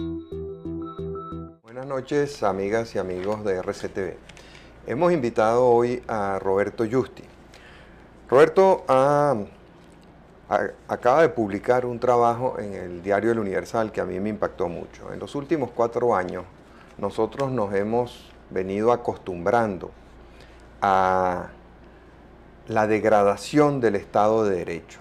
Buenas noches, amigas y amigos de RCTV. Hemos invitado hoy a Roberto Justi. Roberto ah, acaba de publicar un trabajo en el diario El Universal que a mí me impactó mucho. En los últimos cuatro años nosotros nos hemos venido acostumbrando a la degradación del Estado de Derecho,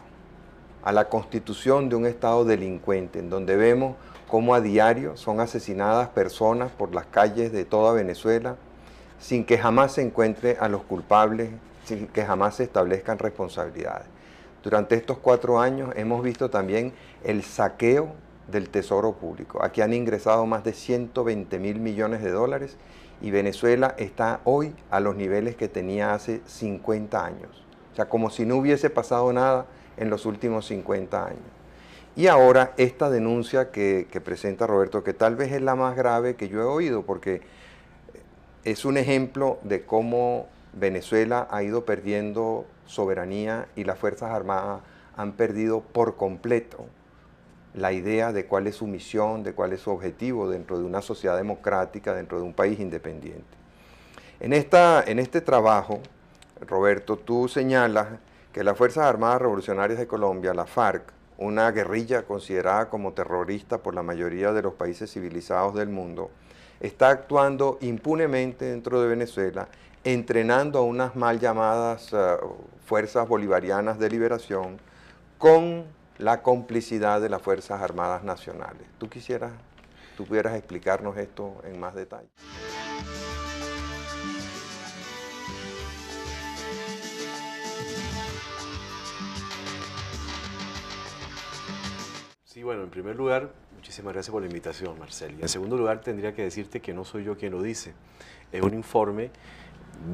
a la constitución de un Estado delincuente, en donde vemos cómo a diario son asesinadas personas por las calles de toda Venezuela sin que jamás se encuentre a los culpables, sin que jamás se establezcan responsabilidades. Durante estos cuatro años hemos visto también el saqueo del Tesoro Público. Aquí han ingresado más de 120 mil millones de dólares y Venezuela está hoy a los niveles que tenía hace 50 años. O sea, como si no hubiese pasado nada en los últimos 50 años. Y ahora esta denuncia que, presenta Roberto, que tal vez es la más grave que yo he oído, porque eh, es un ejemplo de cómo Venezuela ha ido perdiendo soberanía y las Fuerzas Armadas han perdido por completo la idea de cuál es su misión, de cuál es su objetivo dentro de una sociedad democrática, dentro de un país independiente. En, esta, en este trabajo, Roberto, tú señalas que las Fuerzas Armadas Revolucionarias de Colombia, la FARC, una guerrilla considerada como terrorista por la mayoría de los países civilizados del mundo, está actuando impunemente dentro de Venezuela, entrenando a unas mal llamadas eh, fuerzas bolivarianas de liberación con la complicidad de las Fuerzas Armadas Nacionales. ¿Tú quisieras, tú explicarnos esto en más detalle? Sí, bueno, en primer lugar, muchísimas gracias por la invitación, Marcel. en segundo lugar, tendría que decirte que no soy yo quien lo dice. Es un informe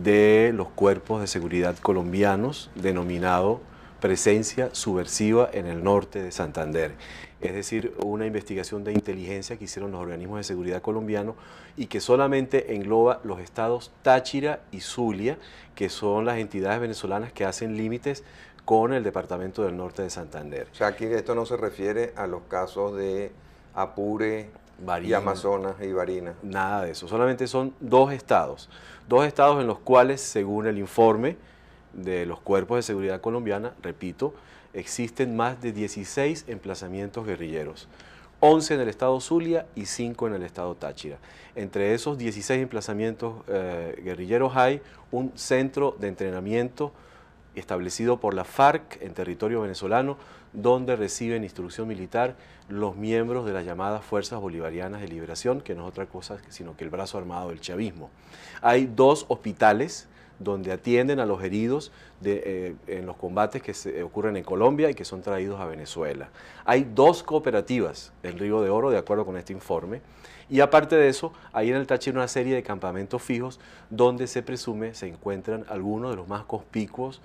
de los cuerpos de seguridad colombianos denominado presencia subversiva en el norte de Santander. Es decir, una investigación de inteligencia que hicieron los organismos de seguridad colombianos y que solamente engloba los estados Táchira y Zulia, que son las entidades venezolanas que hacen límites con el Departamento del Norte de Santander. O sea, aquí esto no se refiere a los casos de Apure Yamazonas y Amazonas y Barina. Nada de eso, solamente son dos estados. Dos estados en los cuales, según el informe de los cuerpos de seguridad colombiana, repito, existen más de 16 emplazamientos guerrilleros. 11 en el estado Zulia y 5 en el estado Táchira. Entre esos 16 emplazamientos eh, guerrilleros hay un centro de entrenamiento establecido por la FARC en territorio venezolano, donde reciben instrucción militar los miembros de las llamadas Fuerzas Bolivarianas de Liberación, que no es otra cosa sino que el brazo armado del chavismo. Hay dos hospitales donde atienden a los heridos eh, en los combates que ocurren en Colombia y que son traídos a Venezuela. Hay dos cooperativas en Río de Oro, de acuerdo con este informe, y aparte de eso, hay en el Táchira una serie de campamentos fijos donde se presume se encuentran algunos de los más conspicuos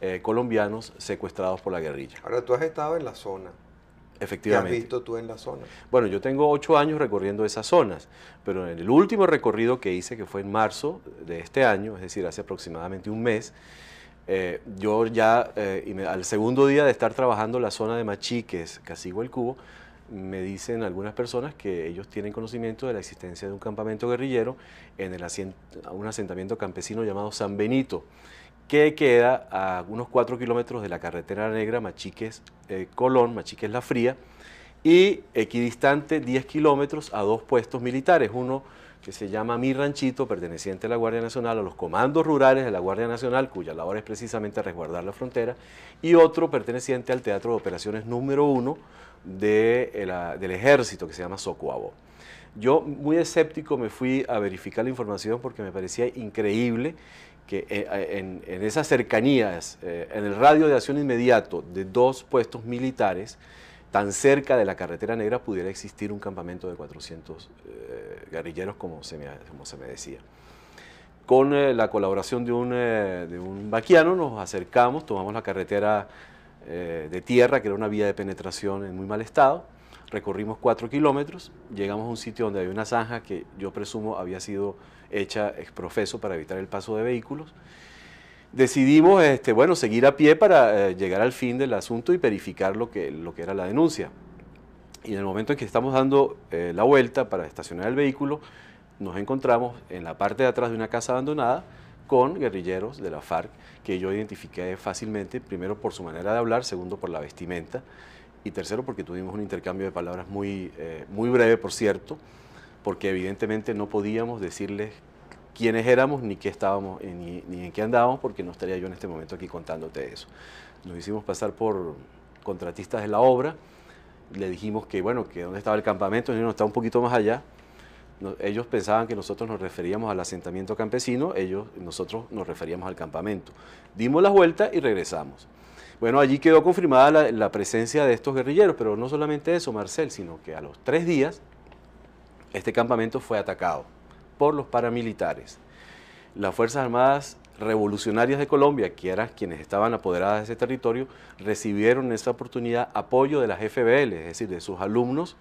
eh, colombianos secuestrados por la guerrilla. Ahora, tú has estado en la zona. Efectivamente. ¿Qué has visto tú en la zona? Bueno, yo tengo ocho años recorriendo esas zonas, pero en el último recorrido que hice, que fue en marzo de este año, es decir, hace aproximadamente un mes, eh, yo ya eh, al segundo día de estar trabajando la zona de Machiques, Casigo el Cubo, me dicen algunas personas que ellos tienen conocimiento de la existencia de un campamento guerrillero en el un asentamiento campesino llamado San Benito que queda a unos 4 kilómetros de la carretera negra Machiques-Colón, eh, Machiques-La Fría, y equidistante 10 kilómetros a dos puestos militares, uno que se llama Mi Ranchito, perteneciente a la Guardia Nacional, a los comandos rurales de la Guardia Nacional, cuya labor es precisamente resguardar la frontera, y otro perteneciente al Teatro de Operaciones número 1 eh, del Ejército, que se llama Socoabo. Yo muy escéptico me fui a verificar la información porque me parecía increíble que eh, eh, en, esas cercanías, eh, en el radio de acción inmediato de dos puestos militares, tan cerca de la carretera negra pudiera existir un campamento de 400 guerrilleros, como se, me, decía. Con la colaboración de un, de un vaquiano nos acercamos, tomamos la carretera de tierra, que era una vía de penetración en muy mal estado, Recorrimos cuatro kilómetros, llegamos a un sitio donde había una zanja que yo presumo había sido hecha exprofeso para evitar el paso de vehículos. Decidimos este, bueno, seguir a pie para eh, llegar al fin del asunto y verificar lo que, lo que era la denuncia. Y en el momento en que estamos dando eh, la vuelta para estacionar el vehículo, nos encontramos en la parte de atrás de una casa abandonada con guerrilleros de la FARC que yo identifiqué fácilmente, primero por su manera de hablar, segundo por la vestimenta y tercero porque tuvimos un intercambio de palabras muy, eh, muy breve, por cierto, porque evidentemente no podíamos decirles quiénes éramos ni qué estábamos eh, ni, en qué andábamos porque no estaría yo en este momento aquí contándote eso. Nos hicimos pasar por contratistas de la obra, le dijimos que bueno, que dónde estaba el campamento, y no está un poquito más allá. ellos pensaban que nosotros nos referíamos al asentamiento campesino, ellos nosotros nos referíamos al campamento. Dimos la vuelta y regresamos. Bueno, allí quedó confirmada la, presencia de estos guerrilleros, pero no solamente eso, Marcel, sino que a los tres días este campamento fue atacado por los paramilitares. Las Fuerzas Armadas Revolucionarias de Colombia, que eran quienes estaban apoderadas de ese territorio, recibieron en esa oportunidad apoyo de las FBL, es decir, de sus alumnos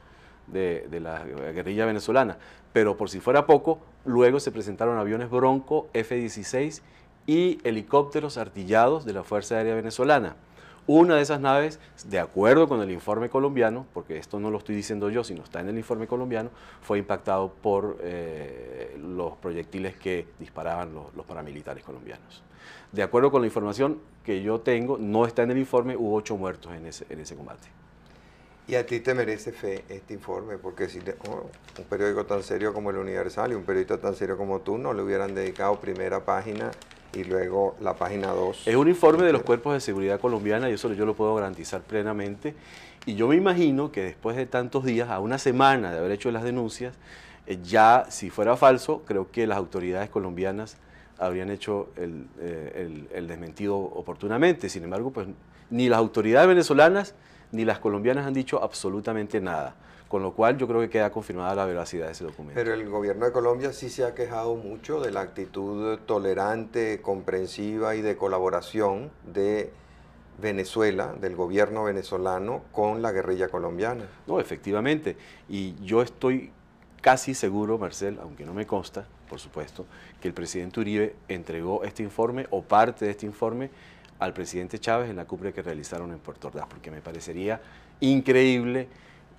de, la guerrilla venezolana. Pero por si fuera poco, luego se presentaron aviones Bronco, F-16 y helicópteros artillados de la Fuerza Aérea Venezolana. Una de esas naves, de acuerdo con el informe colombiano, porque esto no lo estoy diciendo yo, sino está en el informe colombiano, fue impactado por eh, los proyectiles que disparaban los, paramilitares colombianos. De acuerdo con la información que yo tengo, no está en el informe, hubo ocho muertos en ese, combate. Y a ti te merece fe este informe, porque si oh, un periódico tan serio como el Universal y un periodista tan serio como tú no le hubieran dedicado primera página y luego la página 2. Es un informe de los cuerpos de seguridad colombiana y eso yo lo puedo garantizar plenamente. Y yo me imagino que después de tantos días, a una semana de haber hecho las denuncias, eh, ya si fuera falso, creo que las autoridades colombianas habrían hecho eh, el, el desmentido oportunamente. Sin embargo, pues ni las autoridades venezolanas ni las colombianas han dicho absolutamente nada con lo cual yo creo que queda confirmada la veracidad de ese documento. Pero el gobierno de Colombia sí se ha quejado mucho de la actitud tolerante, comprensiva y de colaboración de Venezuela, del gobierno venezolano con la guerrilla colombiana. No, efectivamente. Y yo estoy casi seguro, Marcel, aunque no me consta, por supuesto, que el presidente Uribe entregó este informe o parte de este informe al presidente Chávez en la cumbre que realizaron en Puerto Ordaz, porque me parecería increíble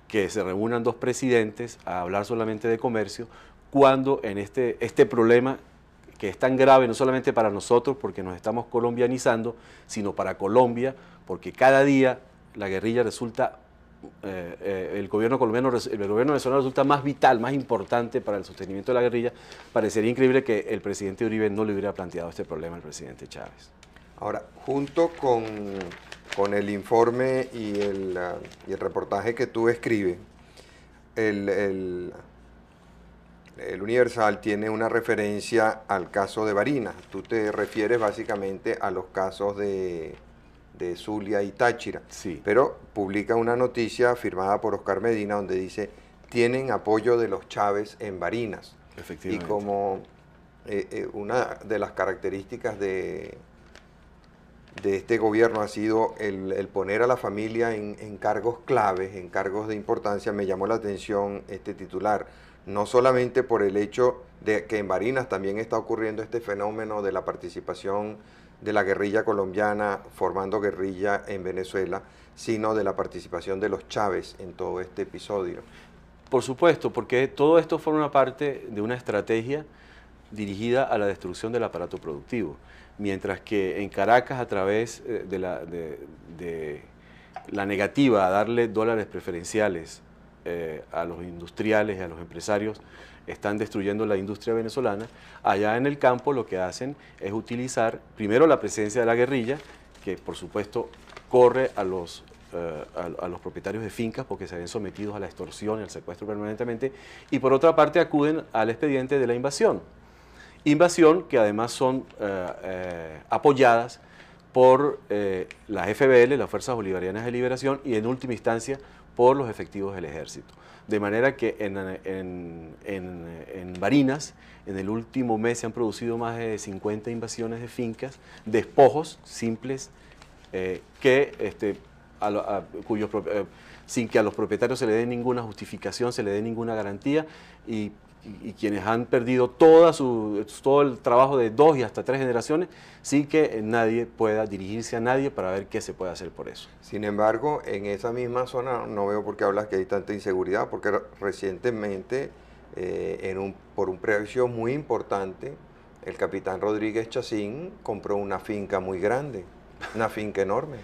que se reúnan dos presidentes a hablar solamente de comercio, cuando en este, este problema que es tan grave no solamente para nosotros porque nos estamos colombianizando, sino para Colombia, porque cada día la guerrilla resulta, eh, eh, el gobierno colombiano, el gobierno venezolano resulta más vital, más importante para el sostenimiento de la guerrilla. Parecería increíble que el presidente Uribe no le hubiera planteado este problema al presidente Chávez. Ahora, junto con con el informe y el, reportaje que tú escribes, el, Universal tiene una referencia al caso de Barinas. Tú te refieres básicamente a los casos de, Zulia y Táchira. Sí. Pero publica una noticia firmada por Oscar Medina donde dice, tienen apoyo de los Chávez en Barinas. Efectivamente. Y como eh, eh, una de las características de de este gobierno ha sido el, poner a la familia en, en, cargos claves, en cargos de importancia. Me llamó la atención este titular, no solamente por el hecho de que en Barinas también está ocurriendo este fenómeno de la participación de la guerrilla colombiana formando guerrilla en Venezuela, sino de la participación de los Chávez en todo este episodio. Por supuesto, porque todo esto forma parte de una estrategia dirigida a la destrucción del aparato productivo mientras que en Caracas a través eh, de la, negativa a darle dólares preferenciales eh, a los industriales y a los empresarios están destruyendo la industria venezolana, allá en el campo lo que hacen es utilizar primero la presencia de la guerrilla, que por supuesto corre a los, eh, a los propietarios de fincas porque se ven sometidos a la extorsión y al secuestro permanentemente, y por otra parte acuden al expediente de la invasión invasión que además son eh, eh, apoyadas por eh, las FBL, las Fuerzas Bolivarianas de Liberación, y en última instancia por los efectivos del ejército. De manera que en, Barinas, en el último mes se han producido más de 50 invasiones de fincas, despojos simples, que, este, cuyos, sin que a los propietarios se le dé ninguna justificación, se le dé ninguna garantía, y y, quienes han perdido toda su, todo el trabajo de dos y hasta tres generaciones sí que nadie pueda dirigirse a nadie para ver qué se puede hacer por eso. Sin embargo, en esa misma zona no veo por qué hablas que hay tanta inseguridad, porque recientemente, eh, en un, por un precio muy importante, el capitán Rodríguez Chacín compró una finca muy grande, una finca enorme.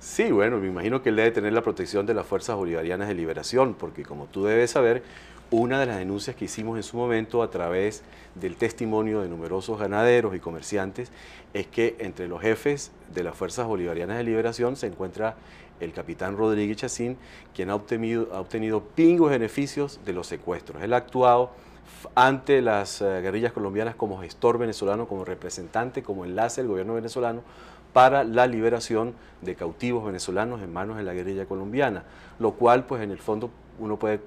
Sí, bueno, me imagino que él debe tener la protección de las Fuerzas Bolivarianas de Liberación, porque como tú debes saber, una de las denuncias que hicimos en su momento a través del testimonio de numerosos ganaderos y comerciantes es que entre los jefes de las Fuerzas Bolivarianas de Liberación se encuentra el capitán Rodríguez Chacín, quien ha obtenido, ha obtenido pingos beneficios de los secuestros. Él ha actuado ante las eh, guerrillas colombianas como gestor venezolano, como representante, como enlace del gobierno venezolano para la liberación de cautivos venezolanos en manos de la guerrilla colombiana, lo cual pues en el fondo uno puede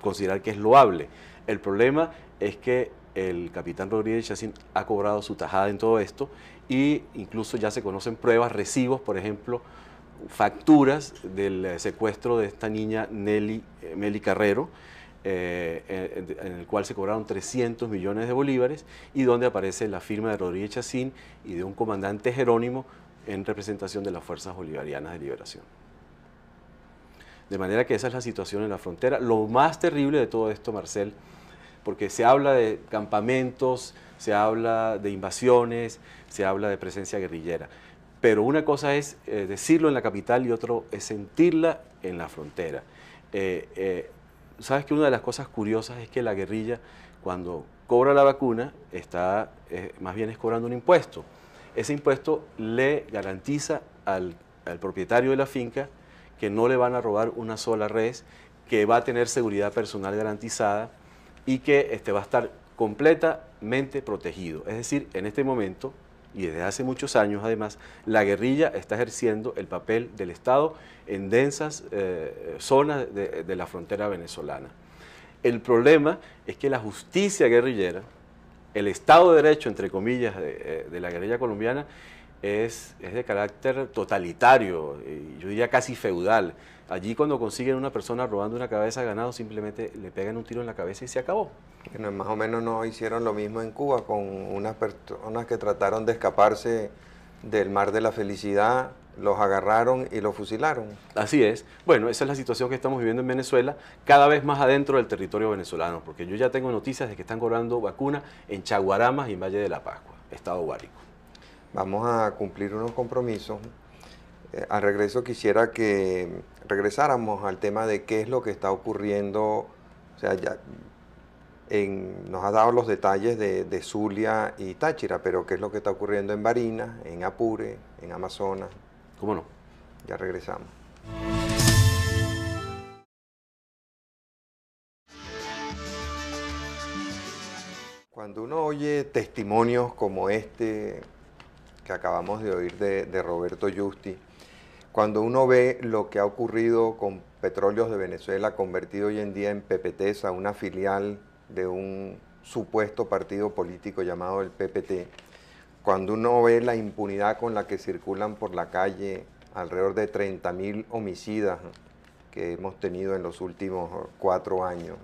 considerar que es loable. El problema es que el capitán Rodríguez Chacín ha cobrado su tajada en todo esto e incluso ya se conocen pruebas, recibos, por ejemplo, facturas del eh, secuestro de esta niña Nelly, eh, Meli Carrero, eh, en, en el cual se cobraron 300 millones de bolívares y donde aparece la firma de Rodríguez Chacín y de un comandante Jerónimo en representación de las Fuerzas Bolivarianas de Liberación. De manera que esa es la situación en la frontera. Lo más terrible de todo esto, Marcel, porque se habla de campamentos, se habla de invasiones, se habla de presencia guerrillera. Pero una cosa es eh, decirlo en la capital y otro es sentirla en la frontera. Eh, eh, Sabes que una de las cosas curiosas es que la guerrilla, cuando cobra la vacuna, está más bien es cobrando un impuesto. Ese impuesto le garantiza al propietario de la finca que no le van a robar una sola red, que va a tener seguridad personal garantizada y que este, va a estar completamente protegido. Es decir, en este momento, y desde hace muchos años además, la guerrilla está ejerciendo el papel del Estado en densas eh, zonas de, la frontera venezolana. El problema es que la justicia guerrillera, el Estado de Derecho, entre comillas, de, eh, la guerrilla colombiana, es, de carácter totalitario, eh, yo diría casi feudal. Allí cuando consiguen una persona robando una cabeza de ganado, simplemente le pegan un tiro en la cabeza y se acabó. Bueno, más o menos no hicieron lo mismo en Cuba con unas personas que trataron de escaparse del mar de la felicidad, los agarraron y los fusilaron. Así es. Bueno, esa es la situación que estamos viviendo en Venezuela, cada vez más adentro del territorio venezolano, porque yo ya tengo noticias de que están cobrando vacunas en Chaguaramas y Valle de la Pascua, Estado Guárico vamos a cumplir unos compromisos. Eh, al regreso quisiera que regresáramos al tema de qué es lo que está ocurriendo. O sea, nos ha dado los detalles de, de, Zulia y Táchira, pero qué es lo que está ocurriendo en Barinas, en Apure, en Amazonas. ¿Cómo no? Ya regresamos. Cuando uno oye testimonios como este, que acabamos de oír de, Roberto Justi, cuando uno ve lo que ha ocurrido con Petróleos de Venezuela, convertido hoy en día en PPTESA, una filial de un supuesto partido político llamado el PPT, cuando uno ve la impunidad con la que circulan por la calle alrededor de 30.000 homicidas que hemos tenido en los últimos cuatro años,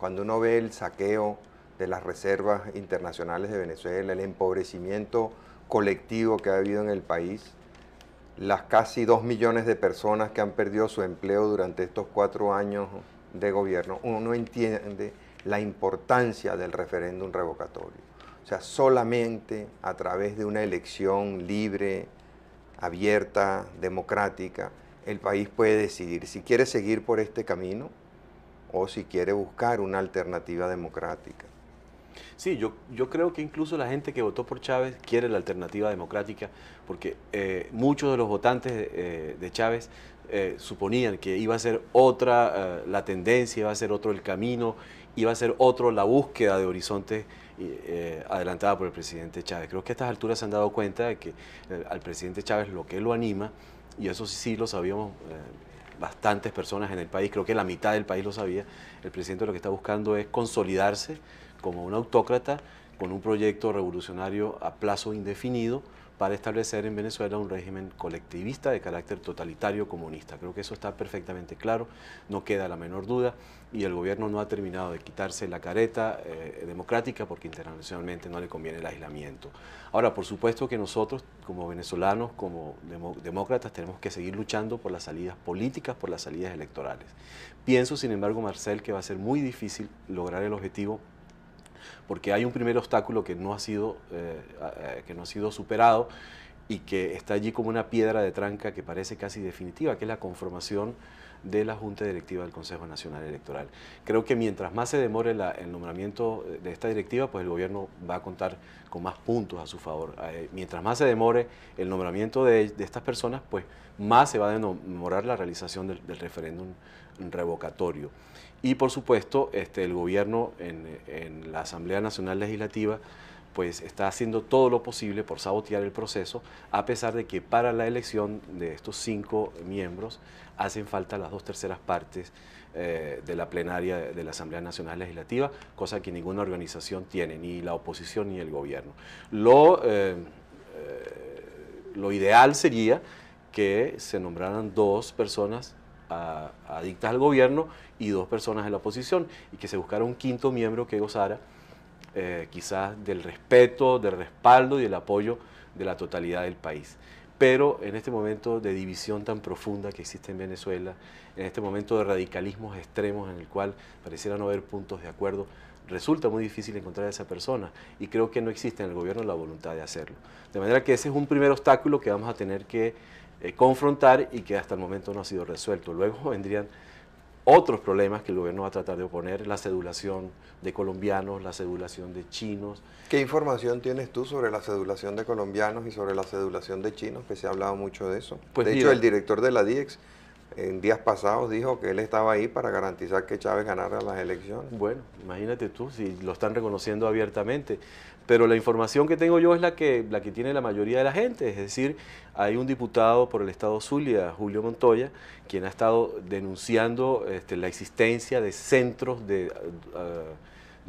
cuando uno ve el saqueo de las reservas internacionales de Venezuela, el empobrecimiento colectivo que ha habido en el país, las casi dos millones de personas que han perdido su empleo durante estos cuatro años de gobierno, uno no entiende la importancia del referéndum revocatorio. O sea, solamente a través de una elección libre, abierta, democrática, el país puede decidir si quiere seguir por este camino o si quiere buscar una alternativa democrática. Sí, yo, creo que incluso la gente que votó por Chávez quiere la alternativa democrática, porque eh, muchos de los votantes eh, de Chávez eh, suponían que iba a ser otra la tendencia, iba a ser otro el camino, iba a ser otro la búsqueda de horizontes adelantada por el presidente Chávez. Creo que a estas alturas se han dado cuenta de que al presidente Chávez lo que lo anima, y eso sí lo sabíamos bastantes personas en el país, creo que la mitad del país lo sabía, el presidente lo que está buscando es consolidarse como un autócrata con un proyecto revolucionario a plazo indefinido para establecer en Venezuela un régimen colectivista de carácter totalitario comunista. Creo que eso está perfectamente claro, no queda la menor duda y el gobierno no ha terminado de quitarse la careta eh, democrática porque internacionalmente no le conviene el aislamiento. Ahora, por supuesto que nosotros como venezolanos, como demócratas, tenemos que seguir luchando por las salidas políticas, por las salidas electorales. Pienso, sin embargo, Marcel, que va a ser muy difícil lograr el objetivo porque hay un primer obstáculo eh, que no ha sido, superado y que está allí como una piedra de tranca que parece casi definitiva, que es la conformación de la Junta Directiva del Consejo Nacional Electoral. Creo que mientras más se demore el nombramiento de esta directiva, pues el gobierno va a contar con más puntos a su favor. Eh, mientras más se demore el nombramiento de, estas personas, pues más se va a demorar la realización del referéndum revocatorio. Y por supuesto, este, el gobierno en, la Asamblea Nacional Legislativa pues está haciendo todo lo posible por sabotear el proceso, a pesar de que para la elección de estos cinco miembros hacen falta las dos terceras partes eh, de la plenaria de la Asamblea Nacional Legislativa, cosa que ninguna organización tiene, ni la oposición ni el gobierno. Lo, eh, eh, lo ideal sería que se nombraran dos personas a, adictas al gobierno y dos personas de la oposición, y que se buscara un quinto miembro que gozara eh, quizás del respeto, del respaldo y del apoyo de la totalidad del país. Pero en este momento de división tan profunda que existe en Venezuela, en este momento de radicalismos extremos en el cual pareciera no haber puntos de acuerdo, resulta muy difícil encontrar a esa persona y creo que no existe en el gobierno la voluntad de hacerlo. De manera que ese es un primer obstáculo que vamos a tener que eh, confrontar y que hasta el momento no ha sido resuelto. Luego vendrían otros problemas que el gobierno va a tratar de oponer, la sedulación de colombianos, la sedulación de chinos. ¿Qué información tienes tú sobre la sedulación de colombianos y sobre la sedulación de chinos, que se ha hablado mucho de eso? Pues de hecho, el director de la DIEX en días pasados dijo que él estaba ahí para garantizar que Chávez ganara las elecciones. Bueno, imagínate tú, si lo están reconociendo abiertamente pero la información que tengo yo es la que, la que tiene la mayoría de la gente, es decir, hay un diputado por el estado Zulia, Julio Montoya, quien ha estado denunciando este, la existencia de centros ah,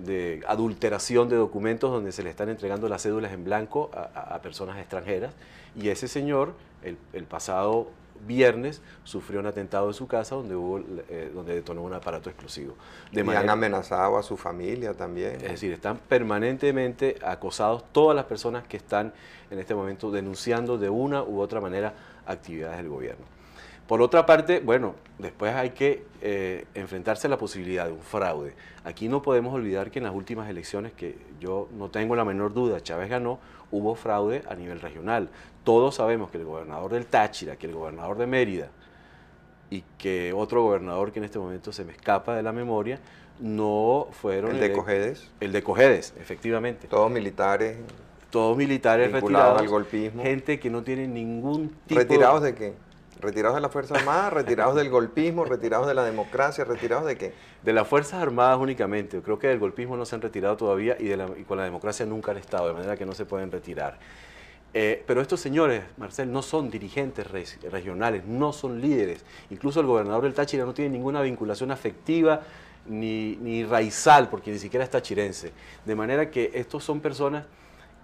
de... adulteración de documentos donde se le están entregando las cédulas en blanco a, personas extranjeras. Y ese señor, el pasado viernes sufrió un atentado en su casa donde, hubo, eh, donde detonó un aparato explosivo. De y han amenazado a su familia también. Es decir, están permanentemente acosados todas las personas que están en este momento denunciando de una u otra manera actividades del gobierno. Por otra parte, bueno, después hay que eh, enfrentarse a la posibilidad de un fraude. Aquí no podemos olvidar que en las últimas elecciones, que yo no tengo la menor duda, Chávez ganó, hubo fraude a nivel regional. Todos sabemos que el gobernador del Táchira, que el gobernador de Mérida y que otro gobernador que en este momento se me escapa de la memoria, no fueron... ¿El de Cojedes? El de Cojedes, efectivamente. Todos militares. Todos militares retirados. al golpismo. Gente que no tiene ningún tipo... ¿Retirados de qué? Retirados de las Fuerzas Armadas, retirados del golpismo, retirados de la democracia, retirados de qué? De las Fuerzas Armadas únicamente. Yo creo que del golpismo no se han retirado todavía y, de la, con la democracia nunca han estado, de manera que no se pueden retirar. Eh, pero estos señores, Marcel, no son dirigentes regionales, no son líderes. Incluso el gobernador del Táchira no tiene ninguna vinculación afectiva ni, ni raizal, porque ni siquiera es tachirense. De manera que estos son personas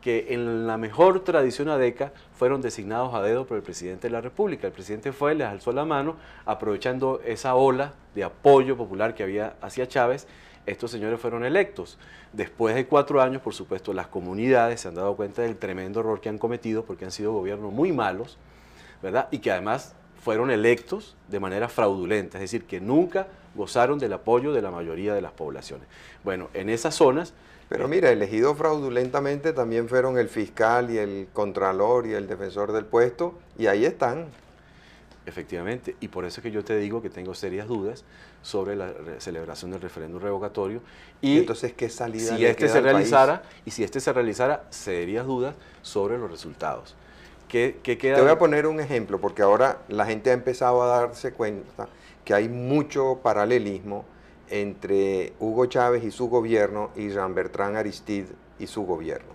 que en la mejor tradición ADECA fueron designados a dedo por el presidente de la República. El presidente fue, les alzó la mano, aprovechando esa ola de apoyo popular que había hacia Chávez, estos señores fueron electos. Después de cuatro años, por supuesto, las comunidades se han dado cuenta del tremendo error que han cometido porque han sido gobiernos muy malos, ¿verdad? Y que además fueron electos de manera fraudulenta, es decir, que nunca gozaron del apoyo de la mayoría de las poblaciones. Bueno, en esas zonas pero mira, elegidos fraudulentamente también fueron el fiscal y el contralor y el defensor del puesto, y ahí están. Efectivamente, y por eso es que yo te digo que tengo serias dudas sobre la celebración del referéndum revocatorio. Y entonces, ¿qué salida? Si le este se realizara, y si este se realizara, serias dudas sobre los resultados. Te voy a poner un ejemplo, porque ahora la gente ha empezado a darse cuenta que hay mucho paralelismo entre Hugo Chávez y su gobierno y Jean Bertrand Aristide y su gobierno.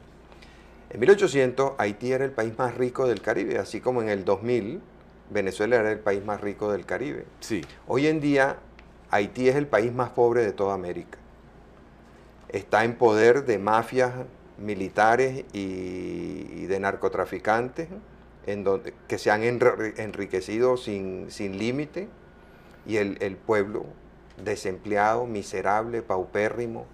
En 1800 Haití era el país más rico del Caribe, así como en el 2000 Venezuela era el país más rico del Caribe. Sí. Hoy en día Haití es el país más pobre de toda América. Está en poder de mafias militares y, de narcotraficantes en donde, que se han enriquecido sin, límite y el pueblo desempleado, miserable, paupérrimo.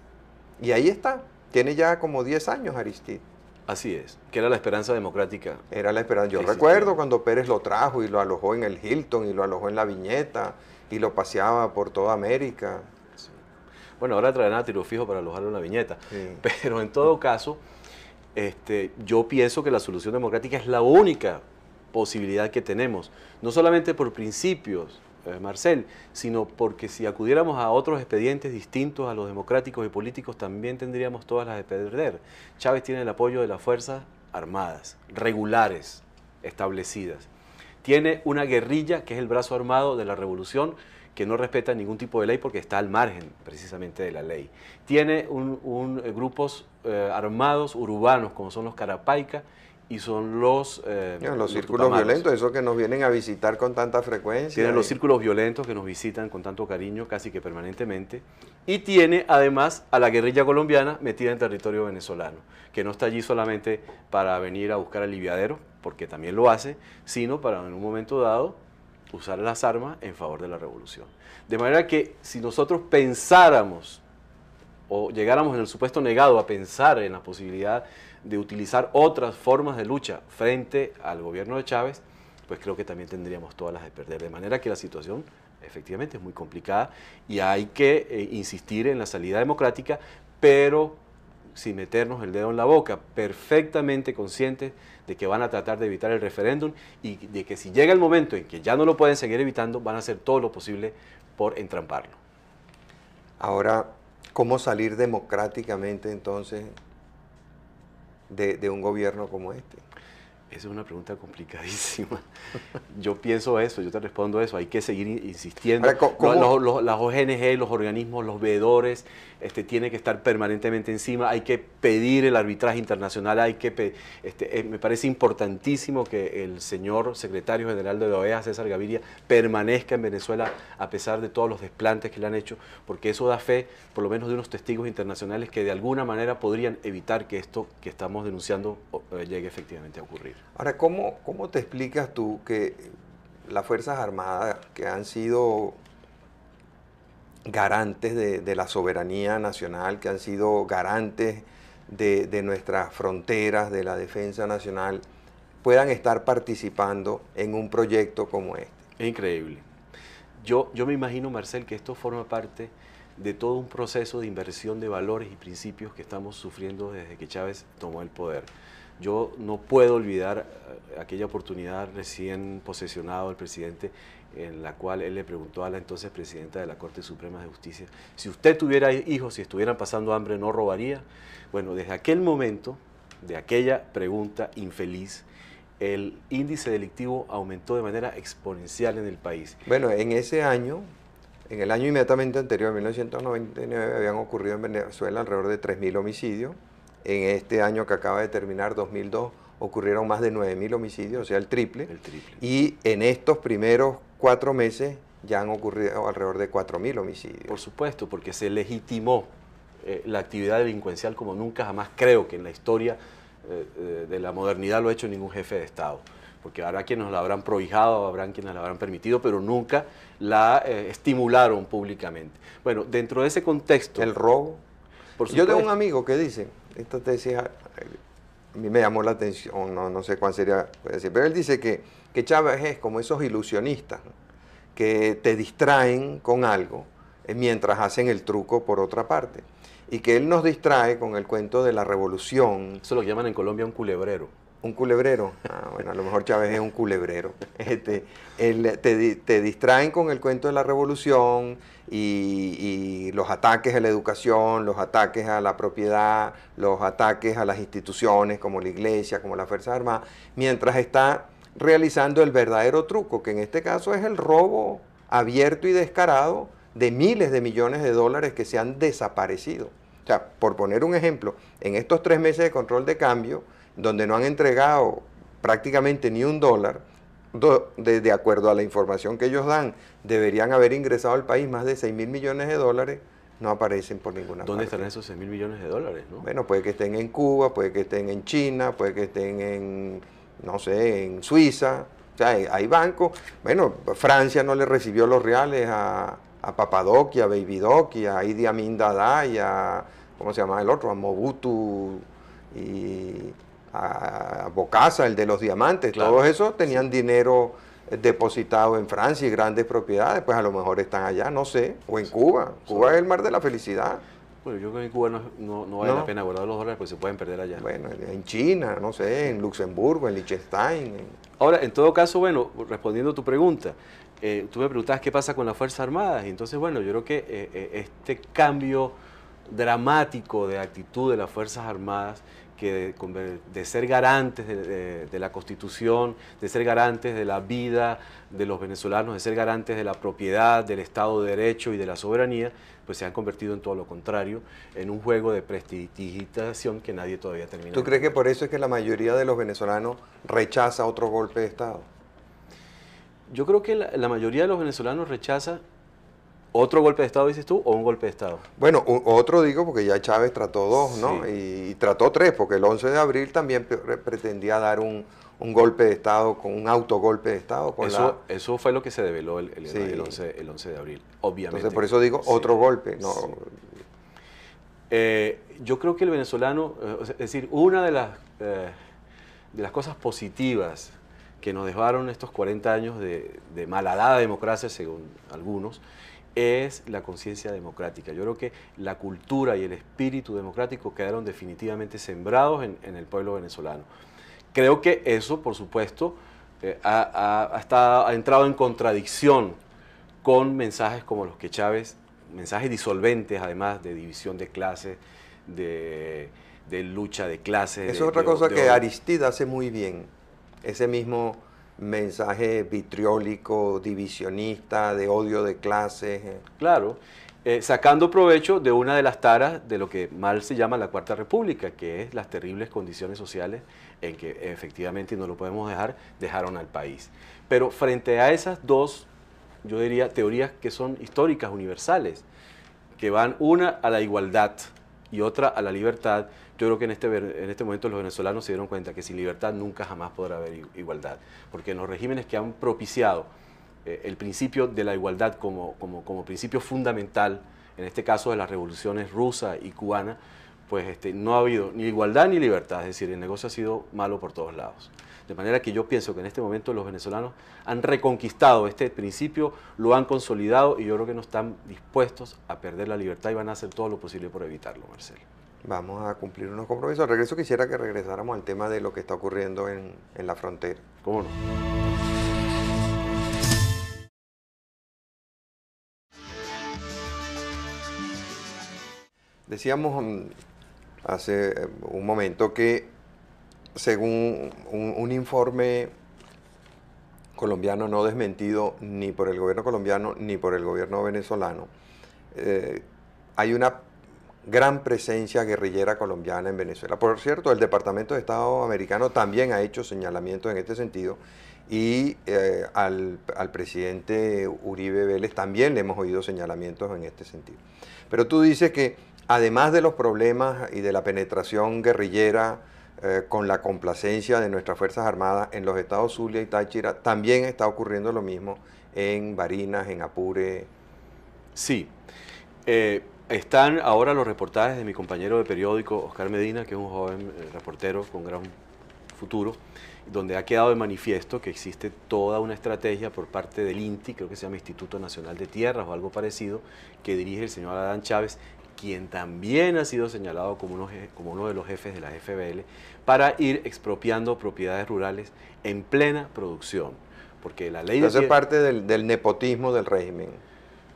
Y ahí está, tiene ya como 10 años Aristide. Así es, que era la esperanza democrática. Era la esperanza. Yo recuerdo cuando Pérez lo trajo y lo alojó en el Hilton y lo alojó en la viñeta y lo paseaba por toda América. Bueno, ahora traerán a tiro fijo para alojarlo en la viñeta. Pero en todo caso, este, yo pienso que la solución democrática es la única posibilidad que tenemos. No solamente por principios, eh, Marcel, sino porque si acudiéramos a otros expedientes distintos a los democráticos y políticos, también tendríamos todas las de perder. Chávez tiene el apoyo de las Fuerzas Armadas, regulares, establecidas. Tiene una guerrilla, que es el brazo armado de la revolución, que no respeta ningún tipo de ley porque está al margen precisamente de la ley. Tiene un, eh, grupos eh, armados urbanos, como son los Carapaica, y son los... Eh, los, círculos violentos, esos que nos vienen a visitar con tanta frecuencia. Tienen los círculos violentos que nos visitan con tanto cariño, casi que permanentemente. Y tiene además a la guerrilla colombiana metida en territorio venezolano, que no está allí solamente para venir a buscar aliviadero, porque también lo hace, sino para en un momento dado usar las armas en favor de la revolución. De manera que si nosotros pensáramos o llegáramos en el supuesto negado a pensar en la posibilidad de utilizar otras formas de lucha frente al gobierno de Chávez, pues creo que también tendríamos todas las de perder. De manera que la situación efectivamente es muy complicada y hay que eh, insistir en la salida democrática, pero sin meternos el dedo en la boca, perfectamente conscientes de que van a tratar de evitar el referéndum y de que si llega el momento en que ya no lo pueden seguir evitando, van a hacer todo lo posible por entramparlo. Ahora, ¿cómo salir democráticamente entonces de, un gobierno como este. Esa es una pregunta complicadísima. Yo pienso eso, yo te respondo eso. Hay que seguir insistiendo. las ONG, los organismos, los veedores, este, tienen que estar permanentemente encima. Hay que pedir el arbitraje internacional. Hay que este, eh, me parece importantísimo que el señor secretario general de OEA, e César Gaviria, permanezca en Venezuela a pesar de todos los desplantes que le han hecho, porque eso da fe, por lo menos, de unos testigos internacionales que de alguna manera podrían evitar que esto que estamos denunciando eh, llegue efectivamente a ocurrir. Ahora, ¿cómo, te explicas tú que las Fuerzas Armadas, que han sido garantes de, la soberanía nacional, que han sido garantes de, nuestras fronteras, de la defensa nacional, puedan estar participando en un proyecto como este? Es increíble. yo, me imagino, Marcel, que esto forma parte de todo un proceso de inversión de valores y principios que estamos sufriendo desde que Chávez tomó el poder. Yo no puedo olvidar eh, aquella oportunidad recién posesionado el presidente en la cual él le preguntó a la entonces presidenta de la Corte Suprema de Justicia, si usted tuviera hijos y si estuvieran pasando hambre, ¿no robaría? Bueno, desde aquel momento, de aquella pregunta infeliz, el índice delictivo aumentó de manera exponencial en el país. Bueno, en ese año, en el año inmediatamente anterior, en 1999, habían ocurrido en Venezuela alrededor de 3.000 homicidios. En este año que acaba de terminar, 2002, ocurrieron más de 9.000 homicidios, o sea, el triple. el triple. Y en estos primeros cuatro meses ya han ocurrido alrededor de 4.000 homicidios. Por supuesto, porque se legitimó eh, la actividad delincuencial como nunca jamás creo que en la historia eh, eh, de la modernidad lo ha hecho ningún jefe de Estado. Porque habrá quienes la habrán prohijado, habrán quienes la habrán permitido, pero nunca la estimularon públicamente. Bueno, dentro de ese contexto... El robo. Yo tengo un amigo que dice, esto tesis a, mí me llamó la atención, no, sé cuál sería, decir, pero él dice que, Chávez es como esos ilusionistas que te distraen con algo eh, mientras hacen el truco por otra parte. Y que él nos distrae con el cuento de la revolución. Eso lo llaman en Colombia un culebrero un culebrero. Ah, bueno, a lo mejor Chávez es un culebrero. Este, te, distraen con el cuento de la revolución y, y, los ataques a la educación, los ataques a la propiedad, los ataques a las instituciones como la iglesia, como la Fuerza Armada, mientras está realizando el verdadero truco, que en este caso es el robo abierto y descarado de miles de millones de dólares que se han desaparecido. O sea, por poner un ejemplo, en estos tres meses de control de cambio, donde no han entregado prácticamente ni un dólar, de, acuerdo a la información que ellos dan, deberían haber ingresado al país más de 6 mil millones de dólares, no aparecen por ninguna ¿Dónde están esos 6 mil millones de dólares? No? Bueno, puede que estén en Cuba, puede que estén en China, puede que estén en, no sé, en Suiza. O sea, hay, bancos. Bueno, Francia no le recibió los reales a, a a a Idi Amin y a, ¿cómo se llama el otro? A Mobutu y a Bocasa, el de los diamantes, todos esos tenían dinero eh, depositado en Francia y grandes propiedades, pues a lo mejor están allá, no sé, o en Cuba. Cuba es el mar de la felicidad. Bueno, yo creo que en Cuba no, vale la pena guardar los dólares porque se pueden perder allá. Bueno, en China, no sé, en Luxemburgo, en Liechtenstein. Ahora, en todo caso, bueno, respondiendo a tu pregunta, eh, tú me preguntabas qué pasa con las Fuerzas Armadas, y entonces, bueno, yo creo que eh, este cambio dramático de actitud de las Fuerzas Armadas que de, ser garantes de, la Constitución, de ser garantes de la vida de los venezolanos, de ser garantes de la propiedad, del Estado de Derecho y de la soberanía, pues se han convertido en todo lo contrario, en un juego de prestigitación que nadie todavía termina. ¿Tú crees que por eso es que la mayoría de los venezolanos rechaza otro golpe de Estado? Yo creo que la mayoría de los venezolanos rechaza ¿Otro golpe de Estado, dices tú, o un golpe de Estado? Bueno, otro digo, porque ya Chávez trató dos, ¿no? Y, trató tres, porque el 11 de abril también pretendía dar un, golpe de Estado, con un autogolpe de Estado. eso, eso fue lo que se develó el, 11, de abril, obviamente. Entonces, por eso digo, otro golpe. No. Eh, yo creo que el venezolano, eh, es decir, una de las, eh, de las cosas positivas que nos dejaron estos 40 años de, de malhadada democracia, según algunos, es la conciencia democrática. Yo creo que la cultura y el espíritu democrático quedaron definitivamente sembrados en, el pueblo venezolano. Creo que eso, por supuesto, eh, ha, entrado en contradicción con mensajes como los que Chávez, mensajes disolventes además de división de clases, de, lucha de clases. Es otra cosa que Aristide hace muy bien, ese mismo mensaje vitriólico, divisionista, de odio de clases. Eh. Claro, eh, sacando provecho de una de las taras de lo que mal se llama la Cuarta República, que es las terribles condiciones sociales en que efectivamente, y no lo podemos dejar, dejaron al país. Pero frente a esas dos, yo diría, teorías que son históricas, universales, que van una a la igualdad, y otra a la libertad, yo creo que este en este, momento los venezolanos se dieron cuenta que sin libertad nunca jamás podrá haber igualdad, porque en los regímenes que han propiciado eh, el principio de la igualdad como, principio fundamental, en este caso de las revoluciones rusa y cubana, pues este, no ha habido ni igualdad ni libertad, es decir, el negocio ha sido malo por todos lados. De manera que yo pienso que en este momento los venezolanos han reconquistado este principio, lo han consolidado y yo creo que no están dispuestos a perder la libertad y van a hacer todo lo posible por evitarlo, Marcelo. Vamos a cumplir unos compromisos. Al regreso quisiera que regresáramos al tema de lo que está ocurriendo en, la frontera. ¿Cómo Decíamos mm, hace eh, un momento que según un, informe colombiano no desmentido ni por el gobierno colombiano ni por el gobierno venezolano, eh, hay una gran presencia guerrillera colombiana en Venezuela. Por cierto, el Departamento de Estado americano también ha hecho señalamientos en este sentido y eh, al, al, presidente Uribe Vélez también le hemos oído señalamientos en este sentido. Pero tú dices que además de los problemas y de la penetración guerrillera, eh, con la complacencia de nuestras Fuerzas Armadas en los estados Zulia y Táchira, también está ocurriendo lo mismo en Barinas, en Apure. Sí. Eh, están ahora los reportajes de mi compañero de periódico, Oscar Medina, que es un joven eh, reportero con gran futuro, donde ha quedado de manifiesto que existe toda una estrategia por parte del INTI, creo que se llama Instituto Nacional de Tierras o algo parecido, que dirige el señor Adán Chávez, quien también ha sido señalado como uno, como uno de los jefes de la FBL, para ir expropiando propiedades rurales en plena producción. Porque la ley... Eso es parte del, nepotismo del régimen.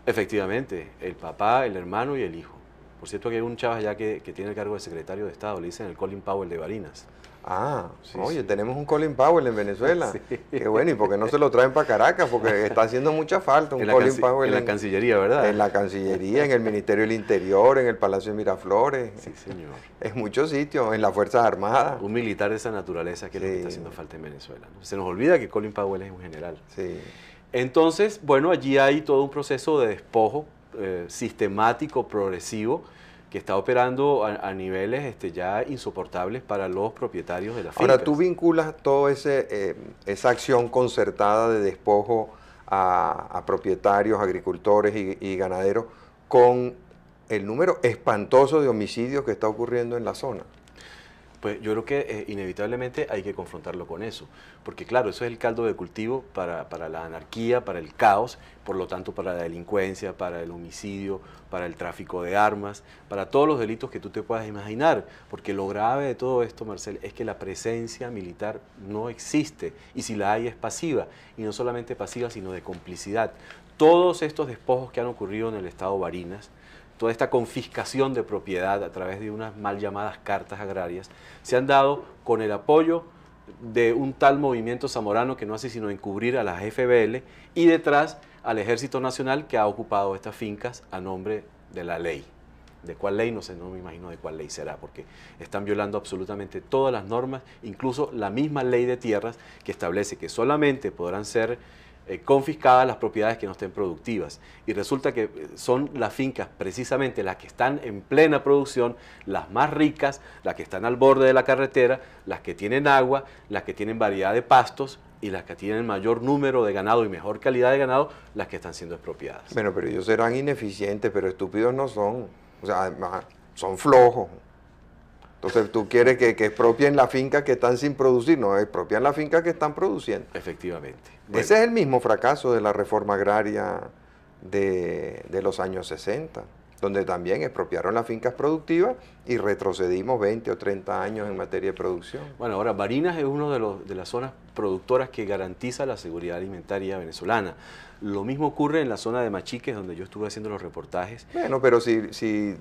Efectivamente, el papá, el hermano y el hijo. Por cierto que hay un chaval allá que, que, tiene el cargo de secretario de Estado, le dicen el Colin Powell de Barinas. Ah, oye, tenemos un Colin Powell en Venezuela. Qué bueno, ¿y por qué no se lo traen para Caracas? Porque está haciendo mucha falta un Colin Powell. En, la Cancillería, ¿verdad? En la Cancillería, en el Ministerio del Interior, en el Palacio de Miraflores. Sí, señor. En muchos sitios, en las Fuerzas Armadas. Ah, un militar de esa naturaleza que es lo está haciendo falta en Venezuela. Se nos olvida que Colin Powell es un general. Sí. Entonces, bueno, allí hay todo un proceso de despojo eh, sistemático, progresivo, que está operando a, niveles este, ya insoportables para los propietarios de la finca. Ahora, tú vinculas toda ese eh, esa acción concertada de despojo a, propietarios, agricultores y ganaderos con el número espantoso de homicidios que está ocurriendo en la zona pues yo creo que eh, inevitablemente hay que confrontarlo con eso, porque claro, eso es el caldo de cultivo para, para, la anarquía, para el caos, por lo tanto para la delincuencia, para el homicidio, para el tráfico de armas, para todos los delitos que tú te puedas imaginar, porque lo grave de todo esto, Marcel, es que la presencia militar no existe, y si la hay es pasiva, y no solamente pasiva, sino de complicidad. Todos estos despojos que han ocurrido en el estado Barinas, toda esta confiscación de propiedad a través de unas mal llamadas cartas agrarias, se han dado con el apoyo de un tal movimiento zamorano que no hace sino encubrir a las FBL y detrás al Ejército Nacional que ha ocupado estas fincas a nombre de la ley. ¿De cuál ley? No sé, no me imagino de cuál ley será, porque están violando absolutamente todas las normas, incluso la misma ley de tierras que establece que solamente podrán ser eh, confiscadas las propiedades que no estén productivas. Y resulta que eh, son las fincas, precisamente las que están en plena producción, las más ricas, las que están al borde de la carretera, las que tienen agua, las que tienen variedad de pastos, y las que tienen mayor número de ganado y mejor calidad de ganado, las que están siendo expropiadas. Bueno, pero ellos serán ineficientes, pero estúpidos no son. O sea, además, son flojos. Entonces tú quieres que, expropien las fincas que están sin producir, no, expropian las fincas que están produciendo. Efectivamente. Ese es el mismo fracaso de la reforma agraria de, los años 60, donde también expropiaron las fincas productivas y retrocedimos 20 o 30 años en materia de producción. Bueno, ahora Barinas es una de, de las zonas productoras que garantiza la seguridad alimentaria venezolana. Lo mismo ocurre en la zona de Machiques, donde yo estuve haciendo los reportajes. Bueno, pero si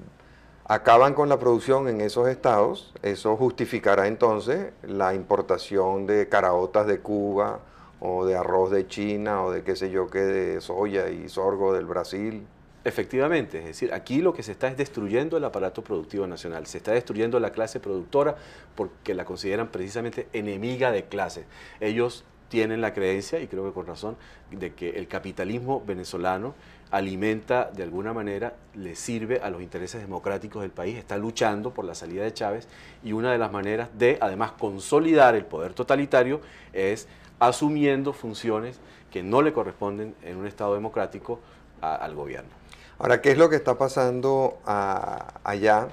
acaban con la producción en esos estados, eso justificará entonces la importación de caraotas de Cuba o de arroz de China o de qué sé yo qué, de soya y sorgo del Brasil. Efectivamente, es decir, aquí lo que se está es destruyendo el aparato productivo nacional, se está destruyendo la clase productora porque la consideran precisamente enemiga de clase. Ellos tienen la creencia, y creo que con razón, de que el capitalismo venezolano alimenta de alguna manera, le sirve a los intereses democráticos del país, está luchando por la salida de Chávez y una de las maneras de, además, consolidar el poder totalitario es asumiendo funciones que no le corresponden en un Estado democrático al gobierno. Ahora, ¿qué es lo que está pasando allá?